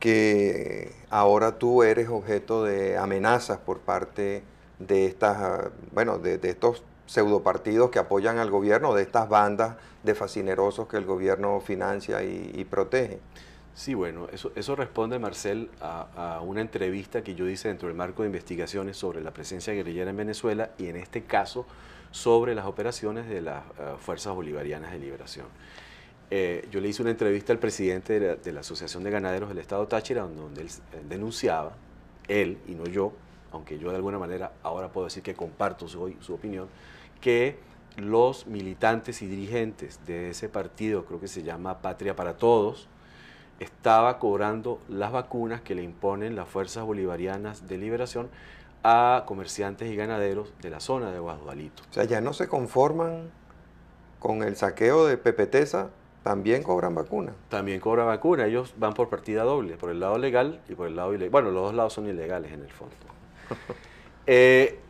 Que ahora tú eres objeto de amenazas por parte de estas, bueno, de, estos pseudopartidos que apoyan al gobierno, de estas bandas de fascinerosos que el gobierno financia y protege. Sí, bueno, eso, responde, Marcel, a, una entrevista que yo hice dentro del marco de investigaciones sobre la presencia guerrillera en Venezuela y en este caso sobre las operaciones de las eh, Fuerzas Bolivarianas de Liberación. Eh, yo le hice una entrevista al presidente de la, Asociación de Ganaderos del Estado Táchira, donde él, denunciaba, él y no yo, aunque yo de alguna manera ahora puedo decir que comparto su, su opinión, que los militantes y dirigentes de ese partido, creo que se llama Patria para Todos, estaba cobrando las vacunas que le imponen las fuerzas bolivarianas de liberación a comerciantes y ganaderos de la zona de Guadalito. O sea, ya no se conforman con el saqueo de Pepetesa, también cobran vacuna. También cobran vacuna, ellos van por partida doble, por el lado legal y por el lado ilegal. Bueno, los dos lados son ilegales en el fondo. Eh,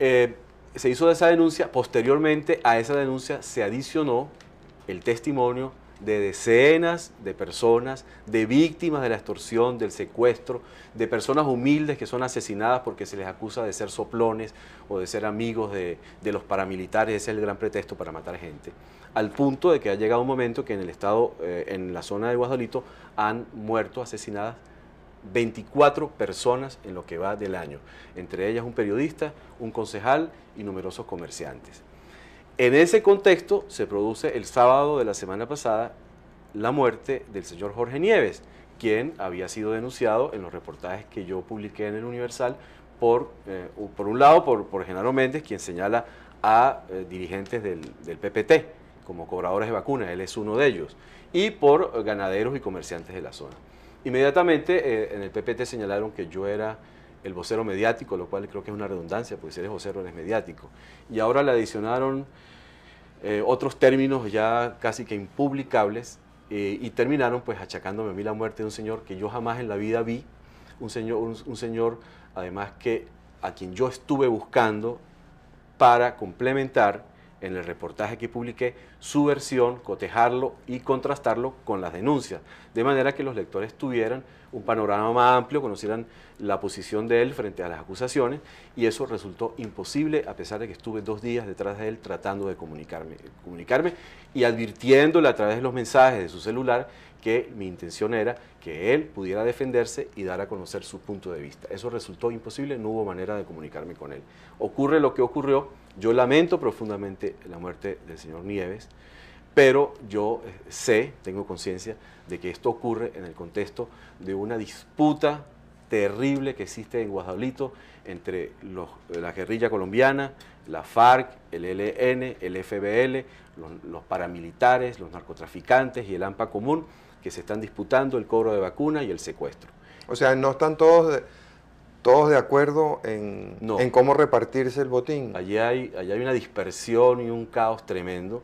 eh, se hizo esa denuncia, posteriormente a esa denuncia se adicionó el testimonio de decenas de personas, de víctimas de la extorsión, del secuestro, de personas humildes que son asesinadas porque se les acusa de ser soplones o de ser amigos de, los paramilitares, ese es el gran pretexto para matar gente, al punto de que ha llegado un momento que en el estado, eh, en la zona de Guadalito han muerto asesinadas 24 personas en lo que va del año, entre ellas un periodista, un concejal y numerosos comerciantes. En ese contexto se produce el sábado de la semana pasada la muerte del señor Jorge Nieves, quien había sido denunciado en los reportajes que yo publiqué en el Universal por, eh, por un lado, por, por, Genaro Méndez, quien señala a eh, dirigentes del, PPT como cobradores de vacunas, él es uno de ellos, y por ganaderos y comerciantes de la zona. Inmediatamente eh, en el PPT señalaron que yo era el vocero mediático, lo cual creo que es una redundancia, porque si eres vocero eres mediático. Y ahora le adicionaron eh, otros términos ya casi que impublicables eh, y terminaron pues achacándome a mí la muerte de un señor que yo jamás en la vida vi, un señor, un señor además que a quien yo estuve buscando para complementar en el reportaje que publiqué su versión, cotejarlo y contrastarlo con las denuncias, de manera que los lectores tuvieran un panorama más amplio, conocieran la posición de él frente a las acusaciones y eso resultó imposible a pesar de que estuve dos días detrás de él tratando de comunicarme, comunicarme y advirtiéndole a través de los mensajes de su celular que mi intención era que él pudiera defenderse y dar a conocer su punto de vista. Eso resultó imposible, no hubo manera de comunicarme con él. Ocurre lo que ocurrió yo lamento profundamente la muerte del señor Nieves, pero yo eh, sé, tengo conciencia de que esto ocurre en el contexto de una disputa terrible que existe en Guadalito entre la guerrilla colombiana, la FARC, el ELN, el FBL, los, paramilitares, los narcotraficantes y el AMPA común que se están disputando el cobro de vacuna y el secuestro. O sea, no están todos todos de acuerdo en, cómo repartirse el botín. Allí hay, una dispersión y un caos tremendo,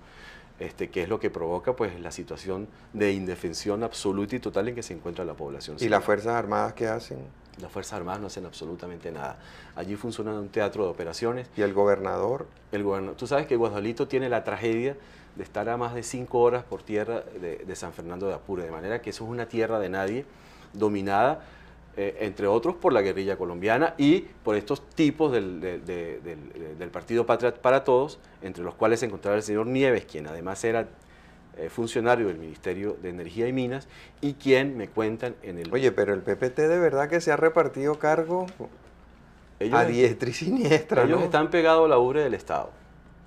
este, que es lo que provoca pues, la situación de indefensión absoluta y total en que se encuentra la población. ¿Y las Fuerzas Armadas qué hacen? Las Fuerzas Armadas no hacen absolutamente nada. Allí funciona un teatro de operaciones. ¿Y el gobernador? El gobernador. Tú sabes que Guadalito tiene la tragedia de estar a más de cinco horas por tierra de, de San Fernando de Apure, de manera que eso es una tierra de nadie, dominada eh, entre otros por la guerrilla colombiana y por estos tipos eh, del, Partido Patria para Todos, entre los cuales se encontraba el señor Nieves, quien además era eh, funcionario del Ministerio de Energía y Minas, y quien me cuentan en el... Oye, pero el PPT de verdad que se ha repartido cargo a diestra y siniestra. Ellos están pegados a la ubre del Estado.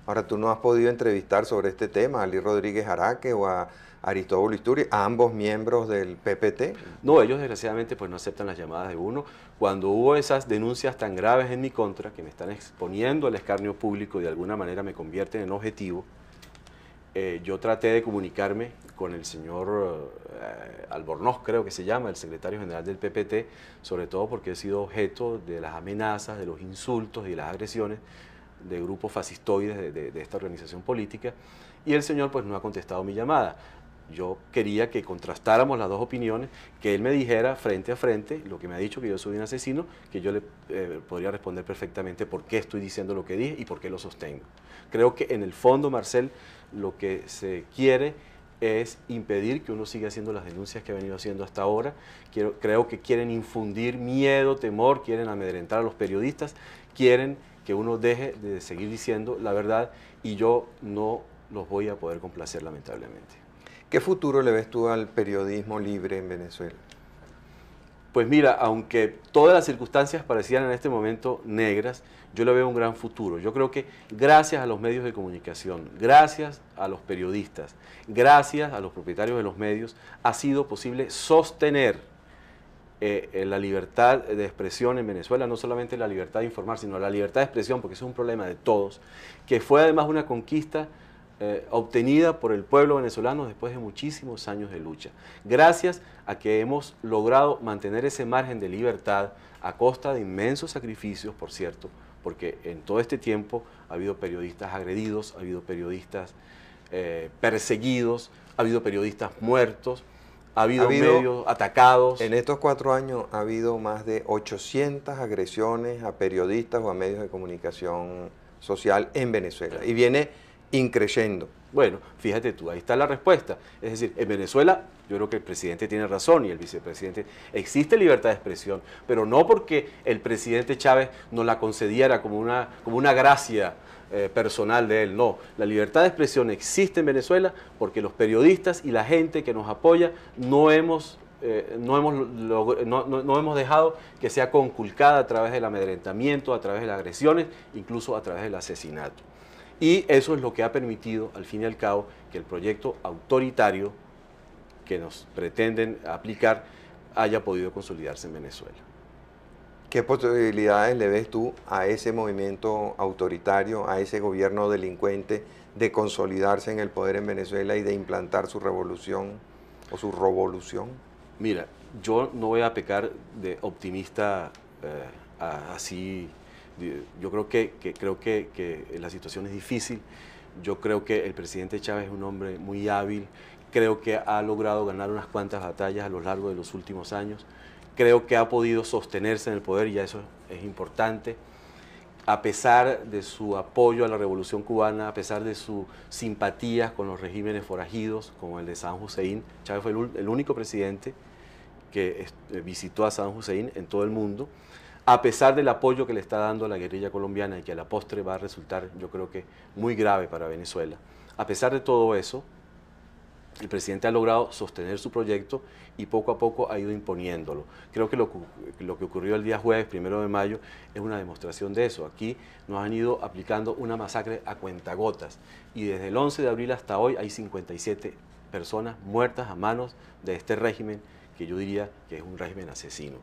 Ahora, tú no has podido entrevistar sobre este tema a Ali Rodríguez Araque o a Aristóbulo a ambos miembros del PPT. No, ellos desgraciadamente pues no aceptan las llamadas de uno. Cuando hubo esas denuncias tan graves en mi contra, que me están exponiendo al escarnio público y de alguna manera me convierten en objetivo, eh, yo traté de comunicarme con el señor eh, Albornoz, creo que se llama, el secretario general del PPT, sobre todo porque he sido objeto de las amenazas, de los insultos y de las agresiones de grupos fascistoides de, esta organización política, y el señor pues no ha contestado mi llamada yo quería que contrastáramos las dos opiniones, que él me dijera frente a frente lo que me ha dicho que yo soy un asesino, que yo le eh, podría responder perfectamente por qué estoy diciendo lo que dije y por qué lo sostengo. Creo que en el fondo, Marcel, lo que se quiere es impedir que uno siga haciendo las denuncias que ha venido haciendo hasta ahora. creo que quieren infundir miedo, temor, quieren amedrentar a los periodistas, quieren que uno deje de seguir diciendo la verdad y yo no los voy a poder complacer lamentablemente. ¿Qué futuro le ves tú al periodismo libre en Venezuela? Pues mira, aunque todas las circunstancias parecían en este momento negras, yo le veo un gran futuro. Yo creo que gracias a los medios de comunicación, gracias a los periodistas, gracias a los propietarios de los medios, ha sido posible sostener eh, eh, la libertad de expresión en Venezuela, no solamente la libertad de informar, sino la libertad de expresión, porque es un problema de todos, que fue además una conquista eh, obtenida por el pueblo venezolano después de muchísimos años de lucha. Gracias a que hemos logrado mantener ese margen de libertad a costa de inmensos sacrificios, por cierto, porque en todo este tiempo ha habido periodistas agredidos, ha habido periodistas eh, perseguidos, ha habido periodistas muertos, ha habido, ha habido, medios atacados. En estos cuatro años ha habido más de 800 agresiones a periodistas o a medios de comunicación social en Venezuela. Y viene increyendo. Bueno, fíjate tú, ahí está la respuesta. Es decir, en Venezuela yo creo que el presidente tiene razón y el vicepresidente. Existe libertad de expresión, pero no porque el presidente Chávez nos la concediera como una, como una gracia eh, personal de él. No, la libertad de expresión existe en Venezuela porque los periodistas y la gente que nos apoya no hemos eh, no, hemos, no, hemos dejado que sea conculcada a través del amedrentamiento, a través de las agresiones, incluso a través del asesinato. Y eso es lo que ha permitido, al fin y al cabo, que el proyecto autoritario que nos pretenden aplicar haya podido consolidarse en Venezuela. ¿Qué posibilidades le ves tú a ese movimiento autoritario, a ese gobierno delincuente de consolidarse en el poder en Venezuela y de implantar su revolución o su revolución? Mira, yo no voy a pecar de optimista eh, así yo creo que, creo que, la situación es difícil. Yo creo que el presidente Chávez es un hombre muy hábil. Creo que ha logrado ganar unas cuantas batallas a lo largo de los últimos años. Creo que ha podido sostenerse en el poder y eso es importante. A pesar de su apoyo a la revolución cubana, a pesar de sus simpatías con los regímenes forajidos, como el de San Joséín, Chávez fue el, único presidente que eh, visitó a San Joséín en todo el mundo a pesar del apoyo que le está dando a la guerrilla colombiana y que a la postre va a resultar, yo creo que, muy grave para Venezuela. A pesar de todo eso, el presidente ha logrado sostener su proyecto y poco a poco ha ido imponiéndolo. Creo que lo, que ocurrió el día jueves, primero de mayo, es una demostración de eso. Aquí nos han ido aplicando una masacre a cuentagotas y desde el 11 de abril hasta hoy hay 57 personas muertas a manos de este régimen que yo diría que es un régimen asesino.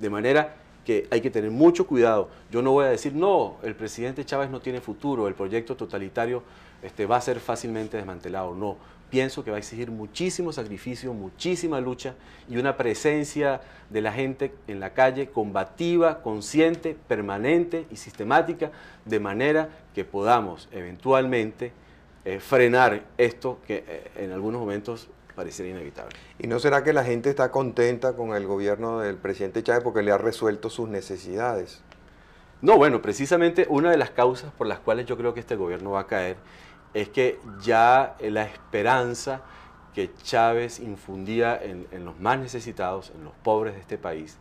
De manera que hay que tener mucho cuidado. Yo no voy a decir, no, el presidente Chávez no tiene futuro, el proyecto totalitario este, va a ser fácilmente desmantelado. No, pienso que va a exigir muchísimo sacrificio, muchísima lucha y una presencia de la gente en la calle combativa, consciente, permanente y sistemática, de manera que podamos eventualmente eh, frenar esto que eh, en algunos momentos inevitable. ¿Y no será que la gente está contenta con el gobierno del presidente Chávez porque le ha resuelto sus necesidades? No, bueno, precisamente una de las causas por las cuales yo creo que este gobierno va a caer es que ya la esperanza que Chávez infundía en, los más necesitados, en los pobres de este país,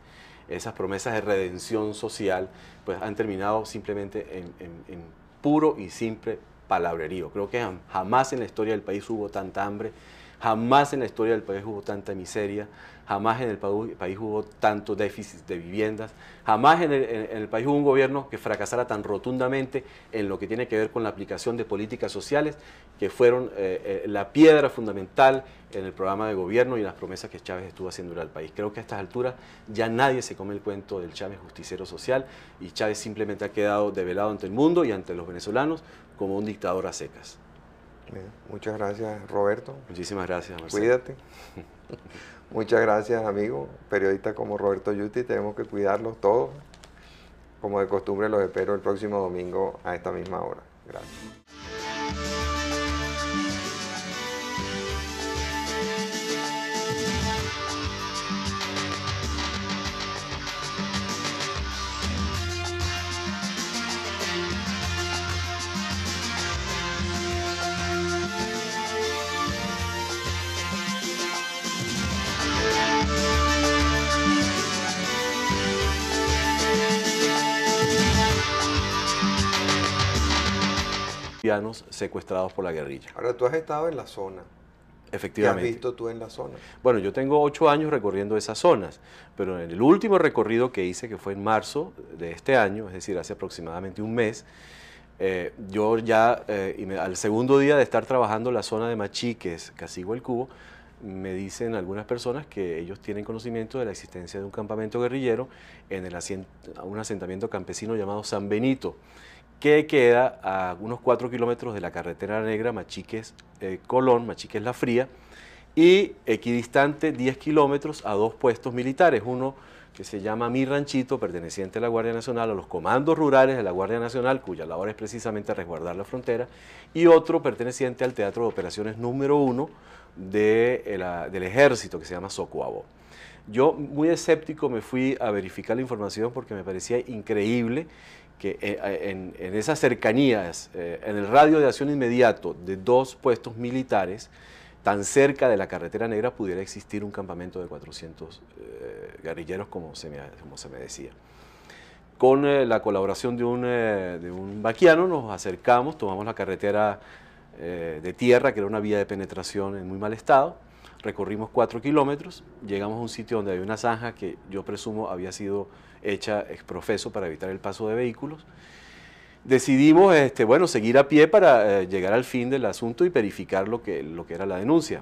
esas promesas de redención social, pues han terminado simplemente en, en puro y simple palabrerío. Creo que jamás en la historia del país hubo tanta hambre, Jamás en la historia del país hubo tanta miseria, jamás en el país hubo tanto déficit de viviendas, jamás en el, país hubo un gobierno que fracasara tan rotundamente en lo que tiene que ver con la aplicación de políticas sociales que fueron eh, eh, la piedra fundamental en el programa de gobierno y las promesas que Chávez estuvo haciendo al país. Creo que a estas alturas ya nadie se come el cuento del Chávez justiciero social y Chávez simplemente ha quedado develado ante el mundo y ante los venezolanos como un dictador a secas muchas gracias, Roberto. Muchísimas gracias, Marcelo. Cuídate. muchas gracias, amigo. periodista como Roberto Yuti, tenemos que cuidarlos todos. Como de costumbre, los espero el próximo domingo a esta misma hora. Gracias. secuestrados por la guerrilla. Ahora tú has estado en la zona. Efectivamente. ¿Qué has visto tú en la zona? Bueno, yo tengo ocho años recorriendo esas zonas, pero en el último recorrido que hice, que fue en marzo de este año, es decir, hace aproximadamente un mes, eh, yo ya eh, al segundo día de estar trabajando la zona de Machiques, Casigo el Cubo, me dicen algunas personas que ellos tienen conocimiento de la existencia de un campamento guerrillero en un asentamiento campesino llamado San Benito que queda a unos 4 kilómetros de la carretera negra Machiques-Colón, eh, Machiques-La Fría, y equidistante 10 kilómetros a dos puestos militares, uno que se llama Mi Ranchito, perteneciente a la Guardia Nacional, a los comandos rurales de la Guardia Nacional, cuya labor es precisamente resguardar la frontera, y otro perteneciente al Teatro de Operaciones número 1 eh, del Ejército, que se llama Socoabo. Yo muy escéptico me fui a verificar la información porque me parecía increíble que eh, eh, en, esas cercanías, eh, en el radio de acción inmediato de dos puestos militares, tan cerca de la carretera negra pudiera existir un campamento de 400 guerrilleros, como se, me, como se me decía. Con la colaboración de un, de un vaquiano nos acercamos, tomamos la carretera de tierra, que era una vía de penetración en muy mal estado, recorrimos 4 kilómetros, llegamos a un sitio donde había una zanja que yo presumo había sido hecha exprofeso para evitar el paso de vehículos. Decidimos este, bueno, seguir a pie para eh, llegar al fin del asunto y verificar lo que, lo que era la denuncia.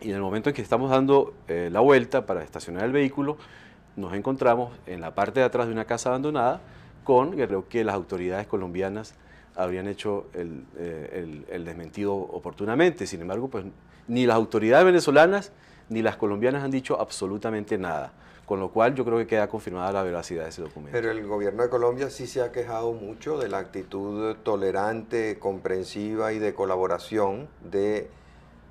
Y en el momento en que estamos dando eh, la vuelta para estacionar el vehículo, nos encontramos en la parte de atrás de una casa abandonada con creo que las autoridades colombianas habrían hecho eh, el, el, desmentido oportunamente. Sin embargo, pues ni las autoridades venezolanas ni las colombianas han dicho absolutamente nada con lo cual yo creo que queda confirmada la veracidad de ese documento. Pero el gobierno de Colombia sí se ha quejado mucho de la actitud tolerante, comprensiva y de colaboración de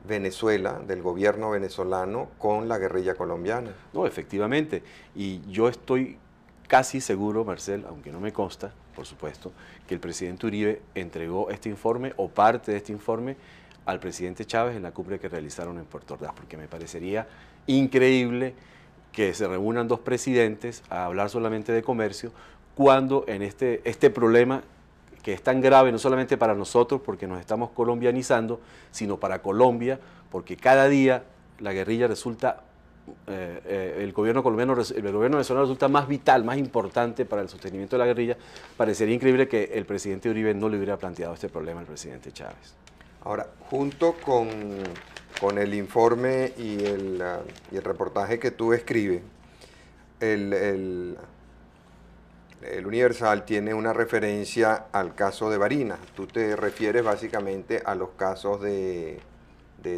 Venezuela, del gobierno venezolano con la guerrilla colombiana. No, efectivamente. Y yo estoy casi seguro, Marcel, aunque no me consta, por supuesto, que el presidente Uribe entregó este informe o parte de este informe al presidente Chávez en la cumbre que realizaron en Puerto Ordaz, porque me parecería increíble que se reúnan dos presidentes a hablar solamente de comercio, cuando en este, este problema que es tan grave no solamente para nosotros porque nos estamos colombianizando, sino para Colombia, porque cada día la guerrilla resulta, eh, eh, el gobierno colombiano, el gobierno venezolano resulta más vital, más importante para el sostenimiento de la guerrilla. Parecería increíble que el presidente Uribe no le hubiera planteado este problema al presidente Chávez. Ahora, junto con con el informe ah, y el, reportaje que tú escribes, el, Universal tiene una referencia al caso de Barinas. Tú te refieres básicamente a los casos de,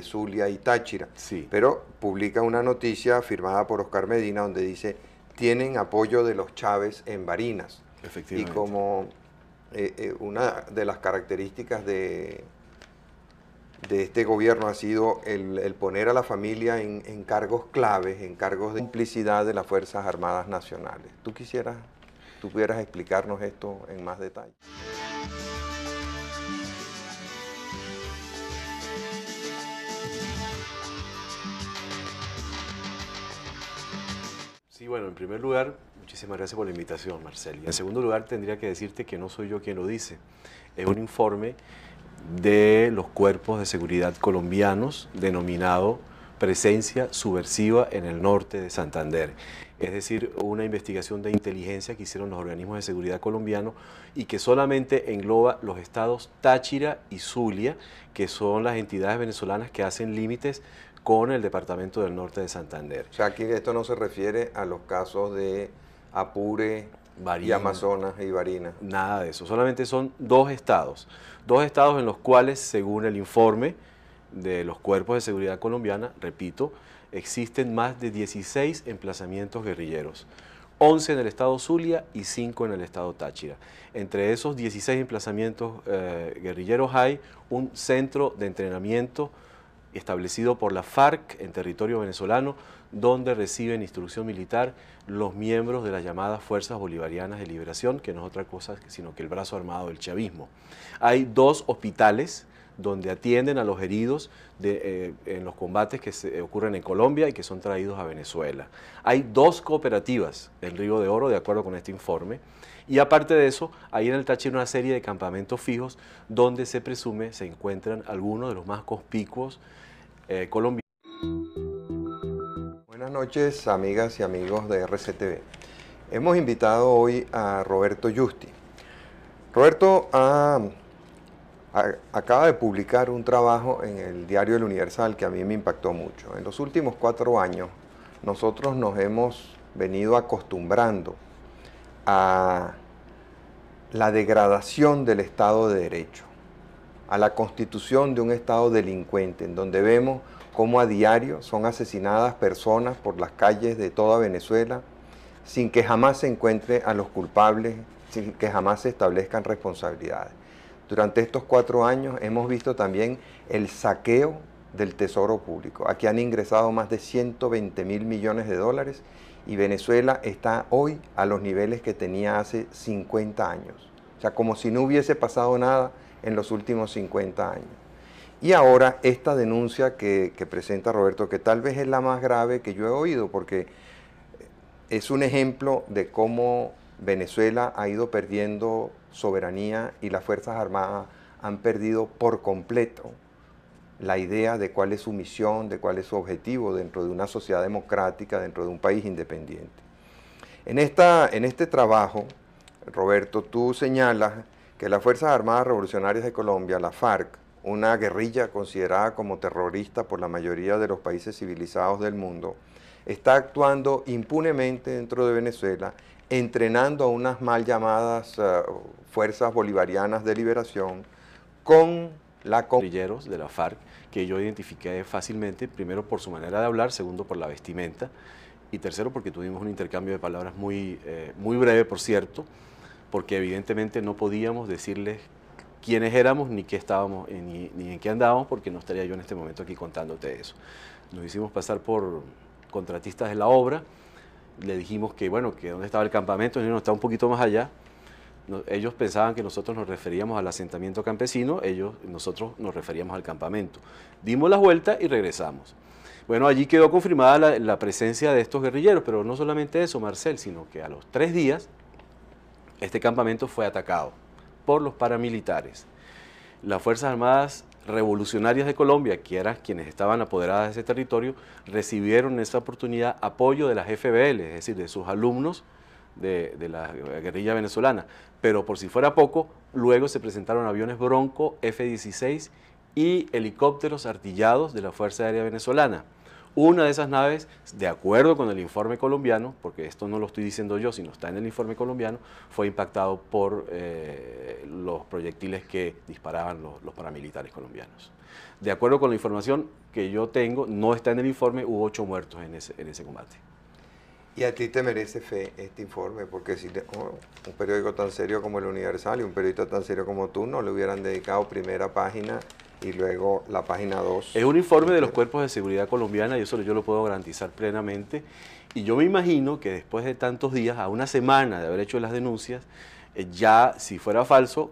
Zulia y Táchira. Sí. Pero publica una noticia firmada por Oscar Medina donde dice, tienen apoyo de los Chávez en Varinas. Efectivamente. Y como eh, eh, una de las características de, de este gobierno ha sido el, poner a la familia en, cargos claves, en cargos de complicidad de las Fuerzas Armadas Nacionales. ¿Tú quisieras, tú pudieras explicarnos esto en más detalle? Sí, bueno, en primer lugar, muchísimas gracias por la invitación, y En segundo lugar, tendría que decirte que no soy yo quien lo dice. Es un informe de los cuerpos de seguridad colombianos denominado presencia subversiva en el norte de Santander. Es decir, una investigación de inteligencia que hicieron los organismos de seguridad colombianos y que solamente engloba los estados Táchira y Zulia, que son las entidades venezolanas que hacen límites con el departamento del norte de Santander. O sea, aquí esto no se refiere a los casos de Apure, y Amazonas y Barinas. Nada de eso, solamente son dos estados. Dos estados en los cuales, según el informe de los cuerpos de seguridad colombiana, repito, existen más de 16 emplazamientos guerrilleros. 11 en el estado Zulia y 5 en el estado Táchira. Entre esos 16 emplazamientos eh, guerrilleros hay un centro de entrenamiento establecido por la FARC en territorio venezolano, donde reciben instrucción militar los miembros de las llamadas Fuerzas Bolivarianas de Liberación, que no es otra cosa sino que el brazo armado del chavismo. Hay dos hospitales donde atienden a los heridos eh, en los combates que se ocurren en Colombia y que son traídos a Venezuela. Hay dos cooperativas el Río de Oro, de acuerdo con este informe, y aparte de eso, hay en el Táchira una serie de campamentos fijos donde se presume se encuentran algunos de los más conspicuos eh, colombianos noches, amigas y amigos de RCTV. Hemos invitado hoy a Roberto Justi. Roberto ah, acaba de publicar un trabajo en el diario El Universal que a mí me impactó mucho. En los últimos cuatro años, nosotros nos hemos venido acostumbrando a la degradación del Estado de Derecho, a la constitución de un Estado delincuente, en donde vemos cómo a diario son asesinadas personas por las calles de toda Venezuela sin que jamás se encuentre a los culpables, sin que jamás se establezcan responsabilidades. Durante estos cuatro años hemos visto también el saqueo del Tesoro Público. Aquí han ingresado más de 120 mil millones de dólares y Venezuela está hoy a los niveles que tenía hace 50 años. O sea, como si no hubiese pasado nada en los últimos 50 años. Y ahora esta denuncia que, presenta Roberto, que tal vez es la más grave que yo he oído, porque es un ejemplo de cómo Venezuela ha ido perdiendo soberanía y las Fuerzas Armadas han perdido por completo la idea de cuál es su misión, de cuál es su objetivo dentro de una sociedad democrática, dentro de un país independiente. En, esta, en este trabajo, Roberto, tú señalas que las Fuerzas Armadas Revolucionarias de Colombia, la FARC, una guerrilla considerada como terrorista por la mayoría de los países civilizados del mundo, está actuando impunemente dentro de Venezuela, entrenando a unas mal llamadas eh, fuerzas bolivarianas de liberación con la guerrilleros de la FARC que yo identifiqué fácilmente, primero por su manera de hablar, segundo por la vestimenta y tercero porque tuvimos un intercambio de palabras muy, eh, muy breve, por cierto, porque evidentemente no podíamos decirles quiénes éramos, ni qué estábamos, eh, ni, en qué andábamos, porque no estaría yo en este momento aquí contándote eso. Nos hicimos pasar por contratistas de la obra, le dijimos que, bueno, que dónde estaba el campamento, y no está un poquito más allá. ellos pensaban que nosotros nos referíamos al asentamiento campesino, ellos, nosotros nos referíamos al campamento. Dimos la vuelta y regresamos. Bueno, allí quedó confirmada la presencia de estos guerrilleros, pero no solamente eso, Marcel, sino que a los tres días este campamento fue atacado por los paramilitares. Las Fuerzas Armadas Revolucionarias de Colombia, que eran quienes estaban apoderadas de ese territorio, recibieron en esa oportunidad apoyo de las FBL, es decir, de sus alumnos de, de, la guerrilla venezolana. Pero por si fuera poco, luego se presentaron aviones Bronco, F-16 y helicópteros artillados de la Fuerza Aérea Venezolana. Una de esas naves, de acuerdo con el informe colombiano, porque esto no lo estoy diciendo yo, sino está en el informe colombiano, fue impactado por eh, los proyectiles que disparaban los, paramilitares colombianos. De acuerdo con la información que yo tengo, no está en el informe, hubo ocho muertos en ese, combate. Y a ti te merece fe este informe, porque si oh, un periódico tan serio como el Universal y un periódico tan serio como tú no le hubieran dedicado primera página y luego la página 2. Es un informe de los cuerpos de seguridad colombiana y eso yo lo puedo garantizar plenamente. Y yo me imagino que después de tantos días, a una semana de haber hecho las denuncias, eh, ya si fuera falso,